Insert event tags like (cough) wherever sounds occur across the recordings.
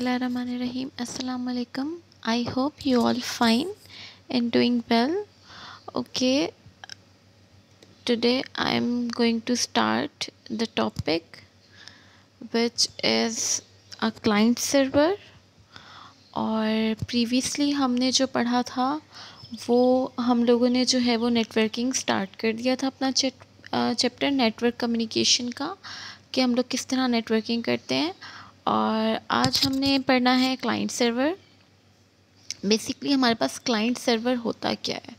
अल्लाह रहीम अस्सलाम वालेकुम I hope you all fine and doing well okay today I am going to start the topic which is a client server और previously हमने जो पढ़ा था वो हम लोगों ने जो है वो नेटवर्किंग स्टार्ट कर दिया था अपना चैप्टर नेटवर्क कम्युनिकेशन का कि हम लोग किस तरह नेटवर्किंग करते हैं और आज हमने पढ़ना है क्लाइंट सर्वर बेसिकली हमारे पास क्लाइंट सर्वर होता क्या है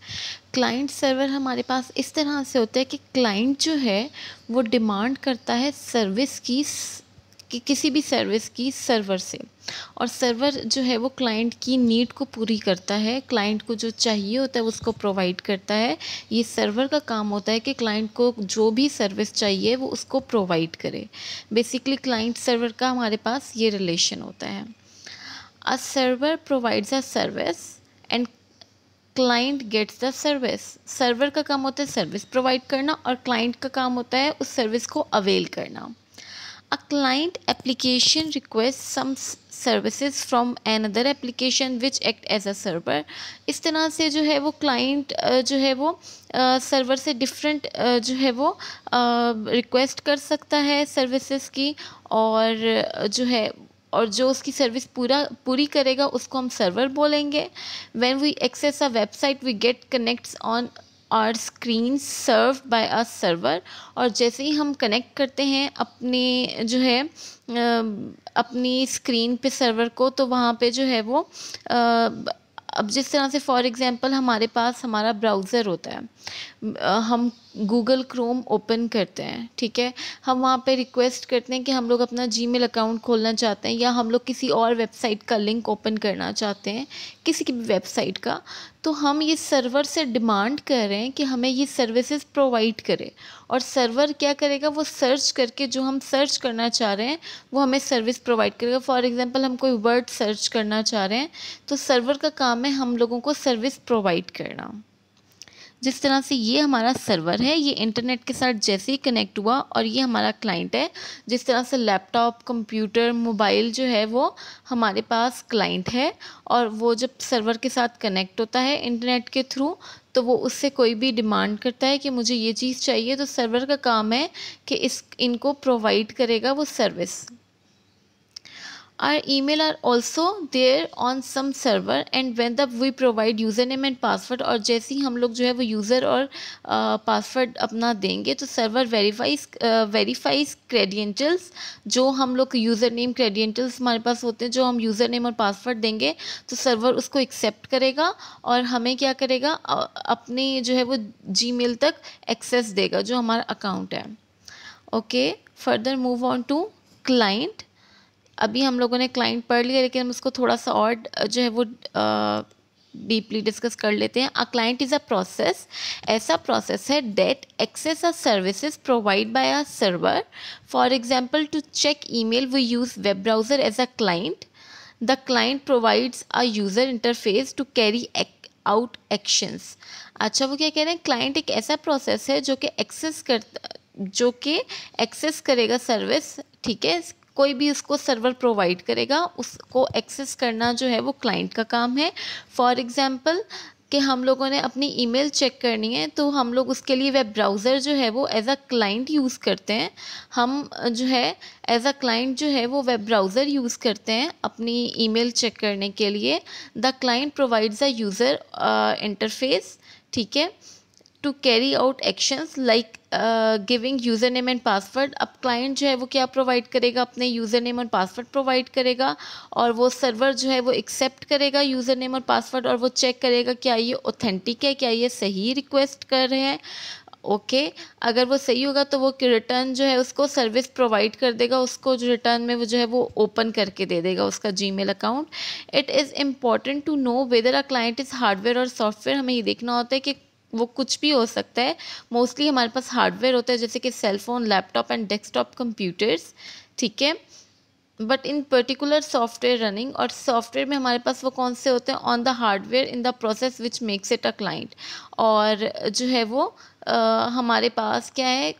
क्लाइंट सर्वर हमारे पास इस तरह से होता है कि क्लाइंट जो है वो डिमांड करता है सर्विस की कि किसी भी सर्विस की सर्वर से और सर्वर जो है वो क्लाइंट की नीड को पूरी करता है क्लाइंट को जो चाहिए होता है उसको प्रोवाइड करता है ये सर्वर का काम होता है कि क्लाइंट को जो भी सर्विस चाहिए वो उसको प्रोवाइड करे बेसिकली क्लाइंट सर्वर का हमारे पास ये रिलेशन होता है a server provides a service and client gets the service server का काम होता है सर्विस प्रोवाइड करना और क्लाइंट का काम होता है उस सर्विस को अवेल करना a client application requests some services from another application which act as a server इस तरह से जो है वो client जो है वो server से different जो है वो request कर सकता है services की और जो है और जो उसकी सर्विस पूरा पूरी करेगा उसको हम सर्वर बोलेंगे when we access a website we get connects on our screen serve by a server और जैसे ही हम कनेक्ट करते हैं अपने जो है अपनी स्क्रीन पे सर्वर को तो वहाँ पे जो है वो अब जिस तरह से फॉर एग्ज़ाम्पल हमारे पास हमारा ब्राउज़र होता है हम गूगल क्रोम ओपन करते हैं ठीक है हम वहाँ पे रिक्वेस्ट करते हैं कि हम लोग अपना जी अकाउंट खोलना चाहते हैं या हम लोग किसी और वेबसाइट का लिंक ओपन करना चाहते हैं किसी की भी वेबसाइट का तो हम ये सर्वर से डिमांड कर रहे हैं कि हमें ये सर्विसेज प्रोवाइड करे और सर्वर क्या करेगा वो सर्च करके जो हम सर्च करना चाह रहे हैं वो हमें सर्विस प्रोवाइड करेगा फॉर एग्जांपल हम कोई वर्ड सर्च करना चाह रहे हैं तो सर्वर का काम है हम लोगों को सर्विस प्रोवाइड करना जिस तरह से ये हमारा सर्वर है ये इंटरनेट के साथ जैसे ही कनेक्ट हुआ और ये हमारा क्लाइंट है जिस तरह से लैपटॉप कंप्यूटर मोबाइल जो है वो हमारे पास क्लाइंट है और वो जब सर्वर के साथ कनेक्ट होता है इंटरनेट के थ्रू तो वो उससे कोई भी डिमांड करता है कि मुझे ये चीज़ चाहिए तो सर्वर का काम है कि इस इनको प्रोवाइड करेगा वो service our email are also there on some server and when the we provide username and password और जैसे ही हम लोग जो है वो user और password अपना देंगे तो server verifies uh, verifies credentials जो हम लोग username credentials हमारे पास होते हैं जो हम username और password देंगे तो server उसको accept करेगा और हमें क्या करेगा अपने जो है वो Gmail तक access देगा जो हमारा account है okay further move on to client अभी हम लोगों ने क्लाइंट पढ़ लिया लेकिन हम उसको थोड़ा सा और जो है वो डीपली डिस्कस कर लेते हैं a client is a process ऐसा प्रोसेस है that access a services provide by a server for example to check email we use web browser as a client the client provides a user interface to carry out actions अच्छा वो क्या कह रहे हैं client एक ऐसा process है जो कि एक्सेस कर जो कि एक्सेस करेगा सर्विस ठीक है कोई भी उसको सर्वर प्रोवाइड करेगा उसको एक्सेस करना जो है वो क्लाइंट का काम है फॉर एग्ज़ाम्पल कि हम लोगों ने अपनी ईमेल चेक करनी है तो हम लोग उसके लिए वेब ब्राउज़र जो है वो एज़ अ क्लाइंट यूज़ करते हैं हम जो है एज़ अ क्लाइंट जो है वो वेब ब्राउज़र यूज़ करते हैं अपनी ईमेल चेक करने के लिए the client provides a user interface ठीक है to carry out actions like giving user name and password अब क्लाइंट जो है वो क्या प्रोवाइड करेगा अपने यूज़र नेम और पासवर्ड प्रोवाइड करेगा और वो सर्वर जो है वो एक्सेप्ट करेगा यूज़र नेम और पासवर्ड और वो चेक करेगा क्या ये ऑथेंटिक है क्या ये सही रिक्वेस्ट कर रहे हैं ओके okay. अगर वो सही होगा तो वो रिटर्न जो है उसको सर्विस प्रोवाइड कर देगा उसको जो रिटर्न में वो जो है वो ओपन करके दे देगा उसका Gmail account it is important to know whether a client is hardware और सॉफ्टवेयर हमें ये देखना होता है कि वो कुछ भी हो सकता है मोस्टली हमारे पास हार्डवेयर होता है जैसे कि cellphone laptop and desktop computers ठीक है but in particular software running और सॉफ्टवेयर में हमारे पास वो कौन से होते हैं on the hardware in the process which makes it a client और जो है वो आ, हमारे पास क्या है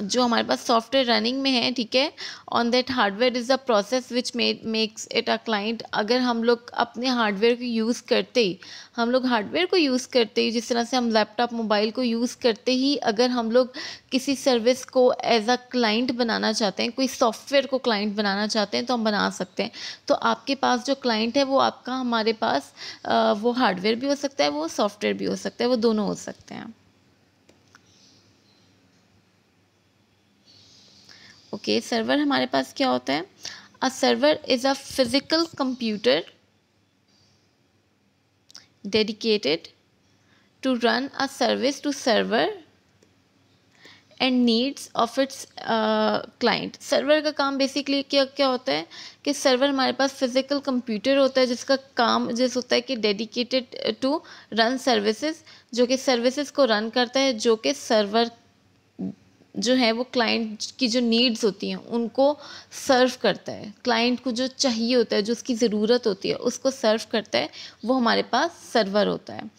जो हमारे पास सॉफ्टवेयर रनिंग में है ठीक है on that hardware is the process which may makes it a client अगर हम लोग अपने हार्डवेयर को यूज़ करते ही हम लोग हार्डवेयर को यूज़ करते ही जिस तरह से हम लैपटॉप मोबाइल को यूज़ करते ही अगर हम लोग किसी सर्विस को एज अ क्लाइंट बनाना चाहते हैं कोई सॉफ्टवेयर को क्लाइंट बनाना चाहते हैं तो हम बना सकते हैं तो आपके पास जो क्लाइंट है वो आपका हमारे पास वो हार्डवेयर भी हो सकता है वो सॉफ्टवेयर भी हो सकता है वो दोनों हो सकते हैं ओके okay, सर्वर हमारे पास क्या होता है a server is a physical computer dedicated to run a service to server and needs of its client server का काम बेसिकली क्या क्या होता है कि सर्वर हमारे पास फिजिकल कंप्यूटर होता है जिसका काम जिस होता है कि डेडिकेटेड टू रन सर्विसेज जो कि सर्विसेज को रन करता है जो कि सर्वर जो है वो क्लाइंट की जो नीड्स होती हैं उनको सर्व करता है क्लाइंट को जो चाहिए होता है जो उसकी ज़रूरत होती है उसको सर्व करता है वो हमारे पास सर्वर होता है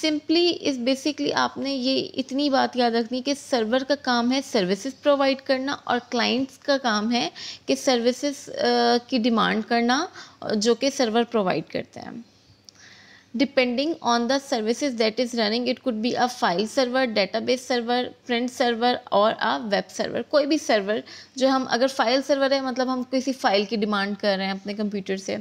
सिंपली इस बेसिकली आपने ये इतनी बात याद रखनी कि सर्वर का काम है सर्विसेज प्रोवाइड करना और क्लाइंट्स का काम है कि सर्विसेज की डिमांड करना जो कि सर्वर प्रोवाइड करता है depending on the services that is running it could be a file server database server print server or a web server koi bhi server jo hum agar file server है मतलब हम किसी file ki demand kar rahe hain apne computer se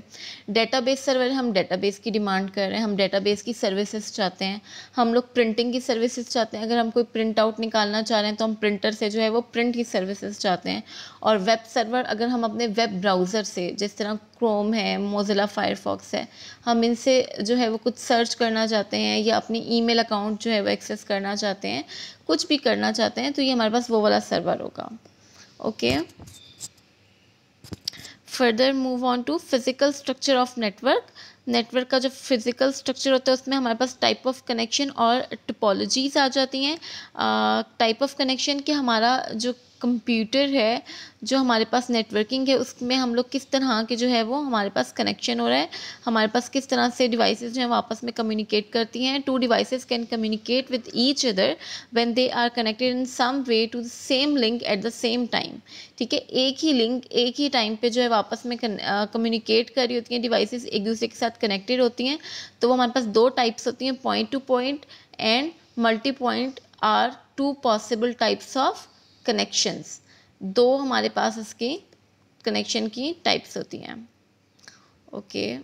database server hum database ki demand kar rahe hain hum database ki services chahte hain hum log printing ki services chahte hain agar hum koi print out nikalna cha rahe hain to hum printer se jo hai wo print ki services chahte hain aur web server agar hum apne web browser se jis tarah Chrome है Mozilla Firefox है हम इनसे जो है वो कुछ search करना चाहते हैं या अपनी ईमेल अकाउंट जो है वो एक्सेस करना चाहते हैं कुछ भी करना चाहते हैं तो ये हमारे पास वो वाला सर्वर होगा okay further move on to physical structure of network network का जो फिज़िकल स्ट्रक्चर होता है उसमें हमारे पास टाइप ऑफ कनेक्शन और टपोलॉजीज आ जाती हैं टाइप ऑफ कनेक्शन के हमारा जो कंप्यूटर है जो हमारे पास नेटवर्किंग है उसमें हम लोग किस तरह के जो है वो हमारे पास कनेक्शन हो रहा है हमारे पास किस तरह से डिवाइसेस जो हैं आपस में कम्युनिकेट करती हैं two devices can communicate with each other when they are connected in some way to the same link at the same time ठीक है एक ही लिंक एक ही टाइम पर जो है आपस में कम्युनिकेट कर रही होती हैं डिवाइसेज़ एक दूसरे के साथ कनेक्टेड होती हैं तो वो हमारे पास दो टाइप्स होती हैं point to point and multi point are two possible types of connections दो हमारे पास इसकी कनेक्शन की टाइप्स होती हैं okay okay.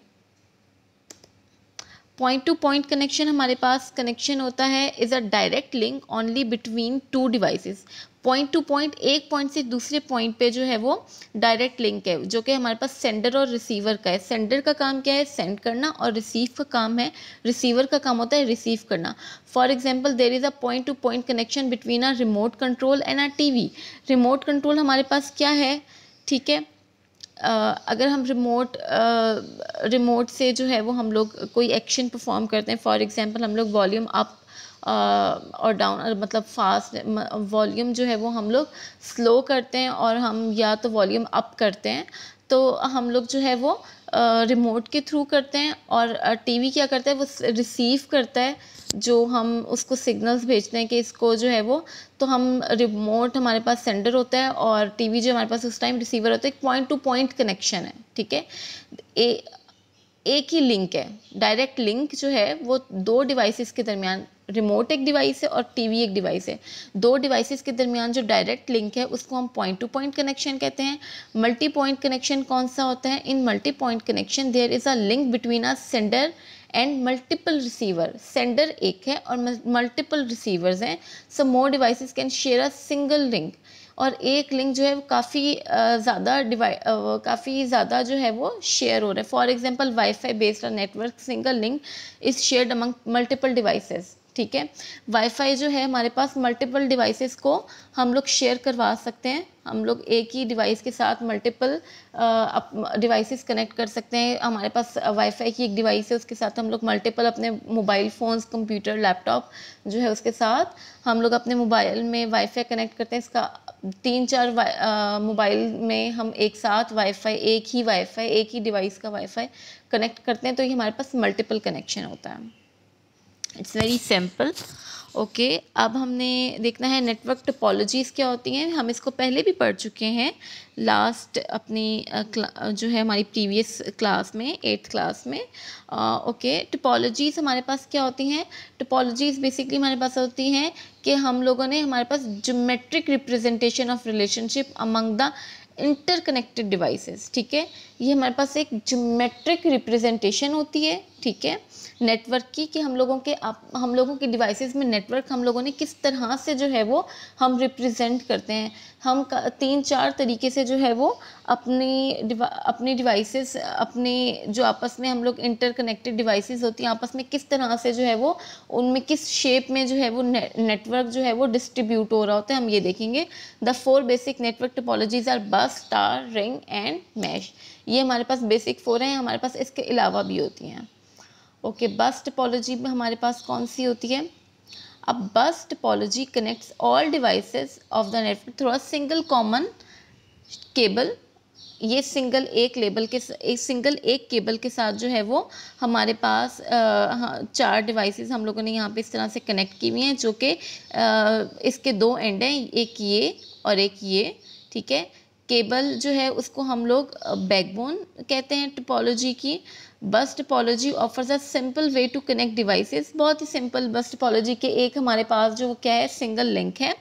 Point to point connection हमारे पास कनेक्शन होता है is a direct link only between two devices point to point एक पॉइंट से दूसरे पॉइंट पे जो है वो डायरेक्ट लिंक है जो कि हमारे पास सेंडर और रिसीवर का है सेंडर का काम क्या है सेंड करना और रिसीव का काम है रिसीवर का काम होता है रिसीव करना for example there is a point to point connection between a remote control and a T remote control हमारे पास क्या है ठीक है अगर हम रिमोट रिमोट से जो है वो हम लोग कोई एक्शन परफॉर्म करते हैं फॉर एग्जांपल हम लोग वॉल्यूम अप और डाउन मतलब फास्ट वॉल्यूम जो है वो हम लोग स्लो करते हैं और हम या तो वॉल्यूम अप करते हैं तो हम लोग जो है वो रिमोट के थ्रू करते हैं और टीवी क्या करता है वो रिसीव करता है जो हम उसको सिग्नल्स भेजते हैं कि इसको जो है वो तो हम रिमोट हमारे पास सेंडर होता है और टीवी जो हमारे पास उस टाइम रिसीवर होता है एक पॉइंट टू पॉइंट कनेक्शन है ठीक है ए, एक ही लिंक है डायरेक्ट लिंक जो है वो दो डिवाइसेस के दरमियान रिमोट एक डिवाइस है और टीवी एक डिवाइस है दो डिवाइसेस के दरमियान जो डायरेक्ट लिंक है उसको हम पॉइंट टू पॉइंट कनेक्शन कहते हैं मल्टी पॉइंट कनेक्शन कौन सा होता है in multi point connection there is a link between a sender and multiple receiver sender एक है और मल्टीपल रिसीवर्स हैं so more devices can share a single link और एक लिंक जो है वो काफ़ी ज़्यादा डिवाइ काफ़ी ज़्यादा जो है वो शेयर हो रहा है for example wifi based network single link is shared among multiple devices ठीक है वाईफाई जो है हमारे पास मल्टीपल डिवाइसेस को हम लोग शेयर करवा सकते हैं हम लोग एक ही डिवाइस के साथ मल्टीपल डिवाइसेस कनेक्ट कर सकते हैं हमारे पास वाईफाई की एक डिवाइस है उसके साथ हम लोग मल्टीपल अपने मोबाइल फ़ोन्स कंप्यूटर लैपटॉप जो है उसके साथ हम लोग अपने मोबाइल में वाईफाई कनेक्ट करते हैं इसका तीन चार मोबाइल में हम एक साथ वाईफाई एक ही वाईफाई एक ही डिवाइस का वाईफाई कनेक्ट करते हैं तो ये हमारे पास मल्टीपल कनेक्शन होता है इट्स वेरी सिंपल ओके अब हमने देखना है नेटवर्क टोपोलॉजीज़ क्या होती हैं हम इसको पहले भी पढ़ चुके हैं लास्ट अपनी जो है हमारी प्रीवियस क्लास में एट्थ क्लास में ओके टोपोलॉजीज़ हमारे पास क्या होती हैं टोपोलॉजीज़ बेसिकली हमारे पास होती हैं कि हम लोगों ने हमारे पास geometric representation of relationship among the interconnected devices ठीक है ये हमारे पास एक जोमेट्रिक रिप्रेजेंटेशन होती है ठीक है नेटवर्क की कि हम लोगों के आप हम लोगों के डिवाइसेस में नेटवर्क हम लोगों ने किस तरह से जो है वो हम रिप्रेजेंट करते हैं हम तीन चार तरीके से जो है वो अपने डिवा, अपने डिवाइसेस अपने जो आपस में हम लोग इंटरकनेक्टेड डिवाइसेस होती हैं आपस में किस तरह से जो है वो उनमें किस शेप में जो है वो नेटवर्क जो है वो डिस्ट्रीब्यूट हो रहा होता है हम ये देखेंगे the four basic network topologies are bus star ring and mesh ये हमारे पास बेसिक फोर हैं हमारे पास इसके अलावा भी होती हैं ओके बस टिपोलॉजी में हमारे पास कौन सी होती है अब bus topology connects all devices of the network through a single common cable ये सिंगल एक लेबल के एक सिंगल एक केबल के साथ जो है वो हमारे पास आ, हाँ, चार डिवाइसेस हम लोगों ने यहाँ पे इस तरह से कनेक्ट की हुई हैं जो कि इसके दो एंड हैं एक ये और एक ये ठीक है केबल जो है उसको हम लोग बैकबोन कहते हैं टिपोलॉजी की bus topology offers a simple way to connect devices बहुत ही सिंपल बस टोपोलॉजी के एक हमारे पास जो क्या है सिंगल लिंक है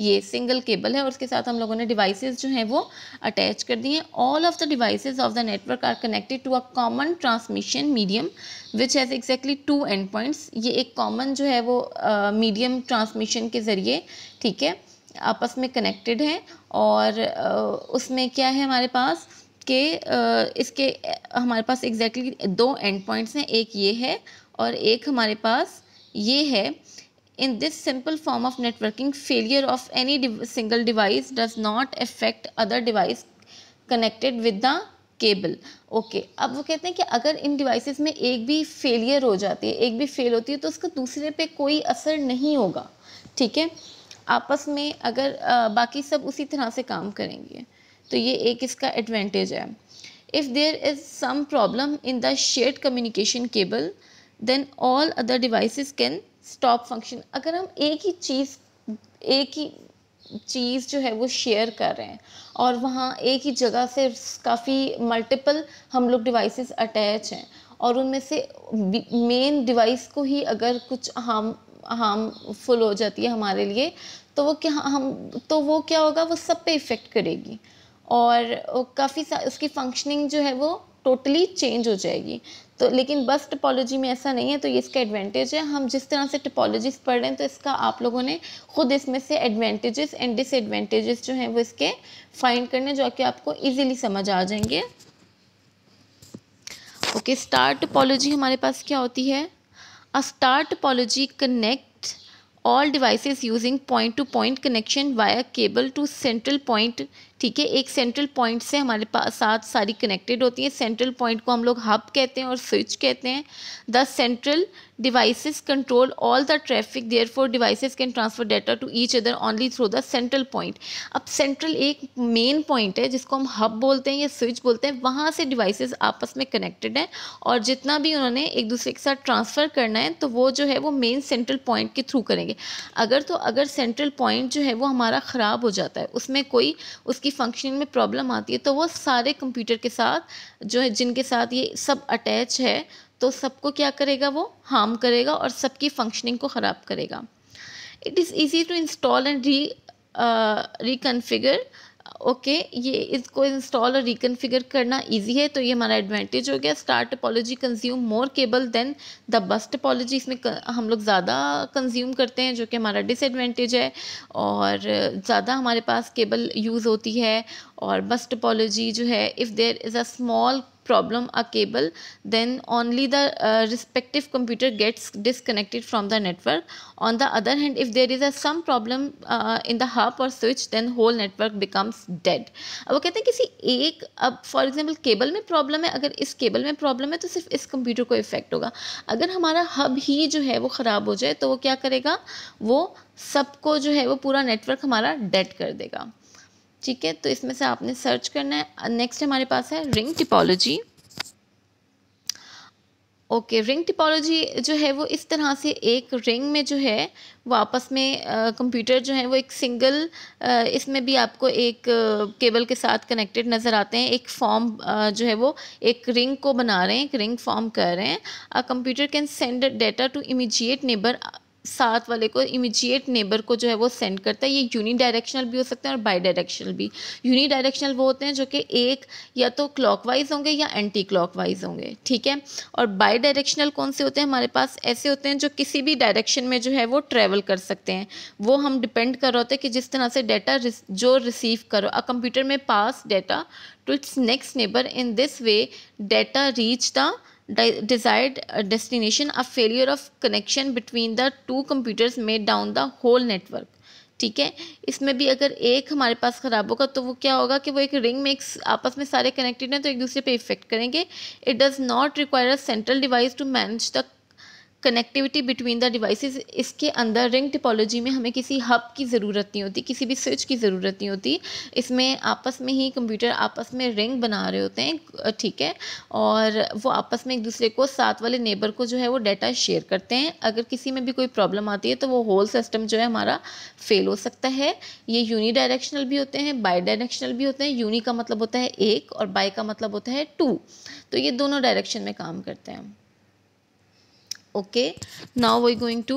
ये सिंगल केबल है और उसके साथ हम लोगों ने डिवाइसेस जो हैं वो अटैच कर दिए हैं all of the devices of the network are connected to a common transmission medium which has exactly two end points ये एक कॉमन जो है वो मीडियम uh, ट्रांसमिशन के ज़रिए ठीक है आपस में कनेक्टेड है और uh, उसमें क्या है हमारे पास के इसके हमारे पास एग्जैक्टली exactly दो एंड पॉइंट्स हैं एक ये है और एक हमारे पास ये है in this simple form of networking failure of any single device does not affect other device connected with the cable okay अब वो कहते हैं कि अगर इन डिवाइसेस में एक भी फेलियर हो जाती है एक भी फेल होती है तो उसका दूसरे पे कोई असर नहीं होगा ठीक है आपस में अगर आ, बाकी सब उसी तरह से काम करेंगे तो ये एक इसका एडवांटेज है if there is some problem in the shared communication cable then all other devices can stop function अगर हम एक ही चीज़ एक ही चीज़ जो है वो शेयर कर रहे हैं और वहाँ एक ही जगह से काफ़ी मल्टीपल हम लोग डिवाइसेस अटैच हैं और उनमें से मेन डिवाइस को ही अगर कुछ हार्म हार्मफुल हो जाती है हमारे लिए तो वो क्या हम तो वो क्या होगा वो सब पे इफ़ेक्ट करेगी और काफ़ी उसकी फंक्शनिंग जो है वो टोटली चेंज हो जाएगी तो लेकिन बस टिपोलॉजी में ऐसा नहीं है तो ये इसका एडवांटेज है हम जिस तरह से टिपोलॉजीज पढ़ रहे हैं तो इसका आप लोगों ने खुद इसमें से एडवांटेजेस एंड डिसएडवांटेजेस जो हैं वो इसके फाइंड करने जो कि आपको इजीली समझ आ जाएंगे ओके स्टार टिपोलॉजी हमारे पास क्या होती है a star topology connect all devices using point to point connection via cable to central point ठीक है एक सेंट्रल पॉइंट से हमारे पास सात सारी कनेक्टेड होती है सेंट्रल पॉइंट को हम लोग हब कहते हैं और स्विच कहते हैं the central devices control all the traffic therefore device can transfer data to each other only through the central point अब सेंट्रल एक मेन पॉइंट है जिसको हम हब बोलते हैं या स्विच बोलते हैं वहाँ से डिवाइसेज आपस में कनेक्टेड हैं और जितना भी उन्होंने एक दूसरे के साथ ट्रांसफ़र करना है तो वो जो है वो मेन सेंट्रल पॉइंट के थ्रू करेंगे अगर तो अगर सेंट्रल पॉइंट जो है वो हमारा ख़राब हो जाता है उसमें कोई उसकी फंक्शनिंग में प्रॉब्लम आती है तो वो सारे कंप्यूटर के साथ जो है जिनके साथ ये सब अटैच है तो सबको क्या करेगा वो हार्म करेगा और सबकी फंक्शनिंग को ख़राब करेगा it is easy to install and re reconfigure okay okay, ये इसको इंस्टॉल और रिकनफिगर करना इजी है तो ये हमारा एडवांटेज हो गया star topology consume more cable than the bus topology इसमें हम लोग ज़्यादा कंज्यूम करते हैं जो कि हमारा डिसएडवांटेज है और ज़्यादा हमारे पास केबल यूज़ होती है और बस टपोलॉजी जो है if there is a small problem a cable then only the uh, respective computer gets disconnected from the network on the other hand if there is a some problem uh, in the hub or switch then whole network becomes dead ab वो कहते हैं किसी एक अब for example cable में problem है अगर इस केबल में प्रॉब्लम है तो सिर्फ इस कंप्यूटर को इफेक्ट होगा अगर हमारा हब ही जो है वो ख़राब हो जाए तो वो क्या करेगा वो सबको jo hai wo pura network hamara dead kar dega ठीक है तो इसमें से आपने सर्च करना है नेक्स्ट हमारे पास है ring topology okay ring topology जो है वो इस तरह से एक रिंग में जो है वो आपस में कंप्यूटर जो है वो एक सिंगल इसमें भी आपको एक केबल के साथ कनेक्टेड नज़र आते हैं एक फॉर्म जो है वो एक रिंग को बना रहे हैं एक रिंग फॉर्म कर रहे हैं computer can send data to immediate neighbour साथ वाले को इमीजिएट नेबर को जो है वो सेंड करता है ये यूनी डायरेक्शनल भी हो सकते हैं और बाई डायरेक्शनल भी यूनी डायरेक्शनल वो होते हैं जो कि एक या तो क्लॉकवाइज होंगे या एंटी क्लॉकवाइज होंगे ठीक है और बाई डायरेक्शनल कौन से होते हैं हमारे पास ऐसे होते हैं जो किसी भी डायरेक्शन में जो है वो ट्रेवल कर सकते हैं वो हम डिपेंड कर रहे होते हैं कि जिस तरह से डाटा जो रिसीव करो अ कंप्यूटर में pass data to its next neighbour in this way data reach the desired uh, destination a failure of connection between the two computers made down the whole network ठीक है इसमें भी अगर एक हमारे पास ख़राब होगा तो वो क्या होगा कि वो एक रिंग में एक आपस में सारे कनेक्टेड हैं तो एक दूसरे पे इफेक्ट करेंगे it does not require a central device to manage the connectivity between the devices इसके अंदर रिंग टिपोलॉजी में हमें किसी हब की ज़रूरत नहीं होती किसी भी स्विच की ज़रूरत नहीं होती इसमें आपस में ही कंप्यूटर आपस में रिंग बना रहे होते हैं ठीक है और वो आपस में एक दूसरे को साथ वाले नेबर को जो है वो डाटा शेयर करते हैं अगर किसी में भी कोई प्रॉब्लम आती है तो वो होल सिस्टम जो है हमारा फेल हो सकता है ये यूनी डायरेक्शनल भी होते हैं बाई डायरेक्शनल भी होते हैं यूनी का मतलब होता है एक और बाई का मतलब होता है टू तो ये दोनों डायरेक्शन में काम करते हैं okay now we're going to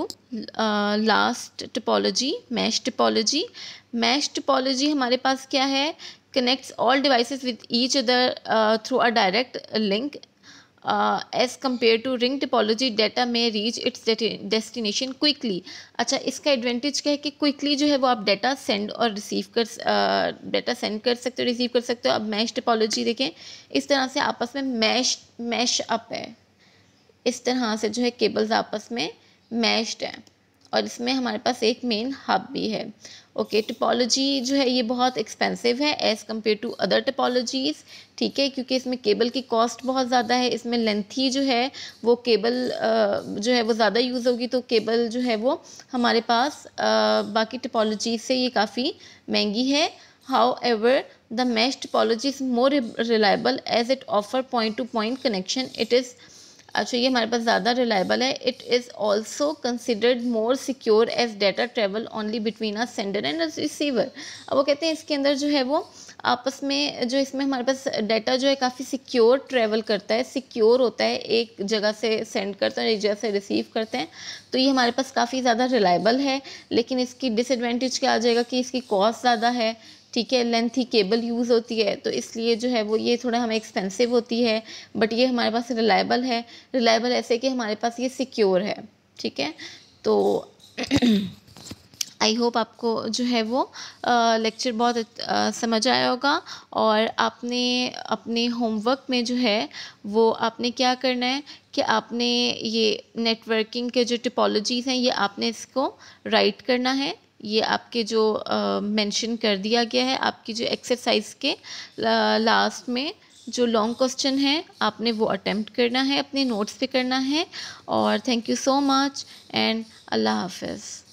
uh, last topology mesh topology mesh topology हमारे पास क्या है connects all devices with each other uh, through a direct link uh, as compared to ring topology data may reach its destination quickly अच्छा इसका advantage क्या है कि quickly जो है वो आप data send और receive कर डाटा uh, send कर सकते हो receive कर सकते हो अब mesh topology देखें इस तरह से आपस में mesh mesh up है इस तरह से जो है केबल्स आपस में मैश्ड हैं और इसमें हमारे पास एक मेन हब भी है ओके टोपोलॉजी जो है ये बहुत एक्सपेंसिव है as compare to other topologies ठीक है क्योंकि इसमें केबल की कॉस्ट बहुत ज़्यादा है इसमें लेंथी जो है वो केबल जो है वो ज़्यादा यूज़ होगी तो केबल जो है वो हमारे पास बाकी टोपोलॉजी से ये काफ़ी महंगी है however the mesh topology is more reliable as it offer point to point connection it is अच्छा ये हमारे पास ज़्यादा रिलायबल है it is also considered more secure as data travel only between a sender and receiver अब वो कहते हैं इसके अंदर जो है वो आपस में जो इसमें हमारे पास डाटा जो है काफ़ी सिक्योर ट्रेवल करता है सिक्योर होता है एक जगह से सेंड करते हैं एक जगह से रिसीव करते हैं तो ये हमारे पास काफ़ी ज़्यादा रिलायबल है लेकिन इसकी डिसएडवांटेज क्या आ जाएगा कि इसकी कॉस्ट ज़्यादा है ठीक है लेंथी केबल यूज़ होती है तो इसलिए जो है वो ये थोड़ा हमें एक्सपेंसिव होती है बट ये हमारे पास रिलायबल है रिलायबल ऐसे कि हमारे पास ये सिक्योर है ठीक है तो आई (clears throat) होप आपको जो है वो लेक्चर बहुत समझ आया होगा और आपने अपने होमवर्क में जो है वो आपने क्या करना है कि आपने ये नेटवर्किंग के जो टिपोलॉजीज़ हैं ये आपने इसको राइट करना है ये आपके जो मेंशन कर दिया गया है आपकी जो एक्सरसाइज के लास्ट में जो लॉन्ग क्वेश्चन है आपने वो अटेम्प्ट करना है अपने नोट्स पे करना है और thank you so much and Allah हाफिज़